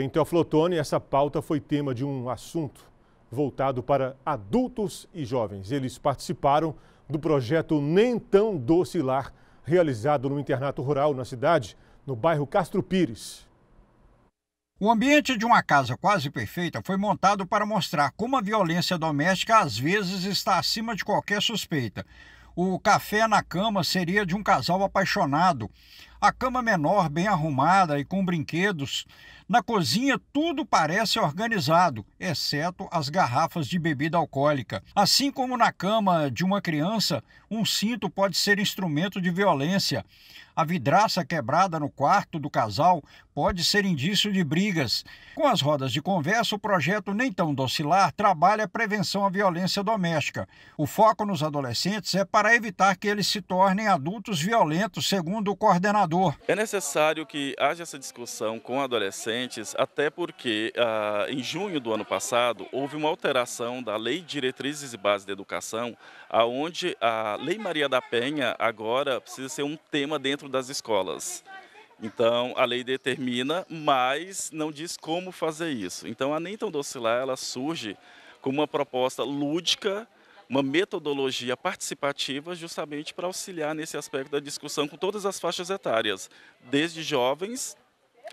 Em então, Teoflotone, essa pauta foi tema de um assunto voltado para adultos e jovens. Eles participaram do projeto Nem Tão Doce Lar, realizado no internato rural na cidade, no bairro Castro Pires. O ambiente de uma casa quase perfeita foi montado para mostrar como a violência doméstica às vezes está acima de qualquer suspeita. O café na cama seria de um casal apaixonado a cama menor bem arrumada e com brinquedos. Na cozinha, tudo parece organizado, exceto as garrafas de bebida alcoólica. Assim como na cama de uma criança, um cinto pode ser instrumento de violência. A vidraça quebrada no quarto do casal pode ser indício de brigas. Com as rodas de conversa, o projeto Nem Tão Docilar trabalha a prevenção à violência doméstica. O foco nos adolescentes é para evitar que eles se tornem adultos violentos, segundo o coordenador governador. É necessário que haja essa discussão com adolescentes, até porque ah, em junho do ano passado houve uma alteração da Lei Diretrizes e Bases da Educação, aonde a Lei Maria da Penha agora precisa ser um tema dentro das escolas. Então, a lei determina, mas não diz como fazer isso. Então, a Nem Docilar, ela surge como uma proposta lúdica uma metodologia participativa justamente para auxiliar nesse aspecto da discussão com todas as faixas etárias, desde jovens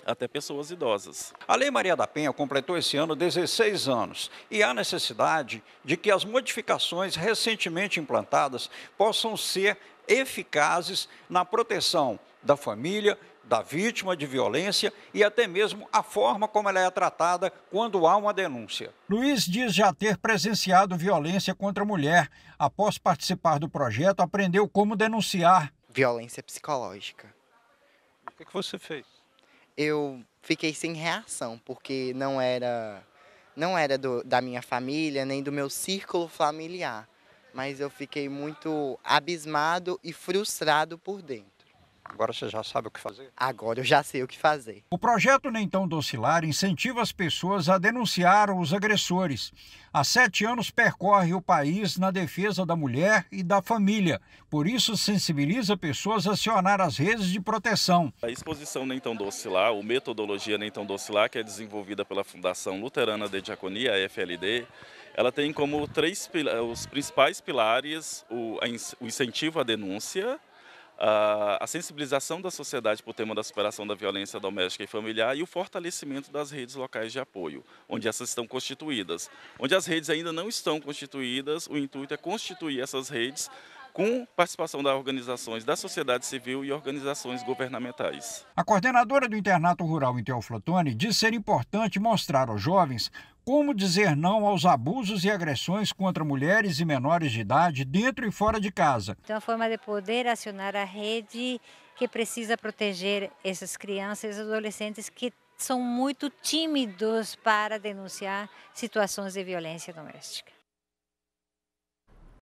até pessoas idosas. A Lei Maria da Penha completou esse ano 16 anos e há necessidade de que as modificações recentemente implantadas possam ser eficazes na proteção da família, da vítima de violência e até mesmo a forma como ela é tratada quando há uma denúncia. Luiz diz já ter presenciado violência contra a mulher. Após participar do projeto, aprendeu como denunciar. Violência psicológica. O que, é que você fez? eu fiquei sem reação, porque não era não era do, da minha família, nem do meu círculo familiar, mas eu fiquei muito abismado e frustrado por dentro. Agora você já sabe o que fazer? Agora eu já sei o que fazer. O projeto Nentão Docilar incentiva as pessoas a denunciar os agressores. Há sete anos percorre o país na defesa da mulher e da família. Por isso, sensibiliza pessoas a acionar as redes de proteção. A exposição Nentão Docilar, ou metodologia Nentão Docilar, que é desenvolvida pela Fundação Luterana de Diaconia, a FLD, ela tem como três os principais pilares o, o incentivo à denúncia, a sensibilização da sociedade para o tema da superação da violência doméstica e familiar e o fortalecimento das redes locais de apoio, onde essas estão constituídas. Onde as redes ainda não estão constituídas, o intuito é constituir essas redes com participação das organizações da sociedade civil e organizações governamentais. A coordenadora do Internato Rural em Teoflotone diz ser importante mostrar aos jovens como dizer não aos abusos e agressões contra mulheres e menores de idade dentro e fora de casa. Então, é uma forma de poder acionar a rede que precisa proteger essas crianças e adolescentes que são muito tímidos para denunciar situações de violência doméstica.